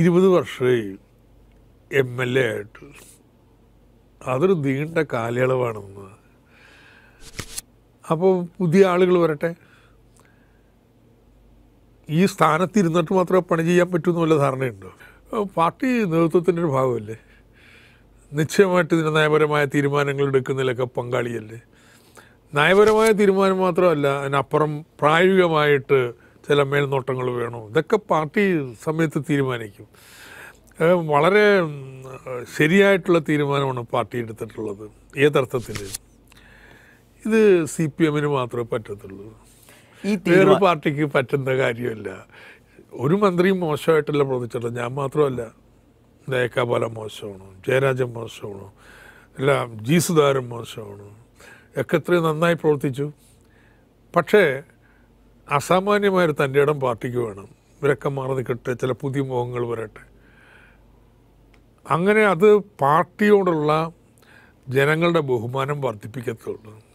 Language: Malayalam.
ഇരുപത് വർഷമായി എം എൽ എ ആയിട്ട് അതൊരു നീണ്ട കാലയളവാണെന്ന് അപ്പോൾ പുതിയ ആളുകൾ വരട്ടെ ഈ സ്ഥാനത്തിരുന്നിട്ട് മാത്രമേ പണി ചെയ്യാൻ പറ്റൂ എന്നുള്ള ധാരണയുണ്ടോ പാർട്ടി നേതൃത്വത്തിൻ്റെ ഒരു ഭാഗമല്ലേ നിശ്ചയമായിട്ട് ഇതിന് നയപരമായ തീരുമാനങ്ങൾ എടുക്കുന്നതിലൊക്കെ പങ്കാളിയല്ലേ നയപരമായ തീരുമാനം മാത്രമല്ല അതിനപ്പുറം പ്രായോഗികമായിട്ട് ചില മേൽനോട്ടങ്ങൾ വേണോ ഇതൊക്കെ പാർട്ടി സമയത്ത് തീരുമാനിക്കും വളരെ ശരിയായിട്ടുള്ള തീരുമാനമാണ് പാർട്ടി എടുത്തിട്ടുള്ളത് ഏതർത്ഥത്തിൽ ഇത് സി പി എമ്മിന് മാത്രമേ പറ്റത്തുള്ളൂ വേറൊരു പാർട്ടിക്ക് പറ്റുന്ന കാര്യമല്ല ഒരു മന്ത്രിയും മോശമായിട്ടല്ല പ്രവർത്തിച്ചിട്ടുള്ളത് ഞാൻ മാത്രമല്ല ദയക്കാബാല മോശമാണ് ജയരാജൻ മോശമാണ് അല്ല ജി സുധാകരൻ മോശമാണ് ഒക്കെ എത്രയും നന്നായി പ്രവർത്തിച്ചു പക്ഷേ അസാമാന്യമായൊരു തൻ്റെ ഇടം പാർട്ടിക്ക് വേണം ഇവരൊക്കെ മാറി നിൽക്കട്ടെ ചില പുതിയ മുഖങ്ങൾ വരട്ടെ അങ്ങനെ അത് പാർട്ടിയോടുള്ള ജനങ്ങളുടെ ബഹുമാനം വർദ്ധിപ്പിക്കത്തുള്ളൂ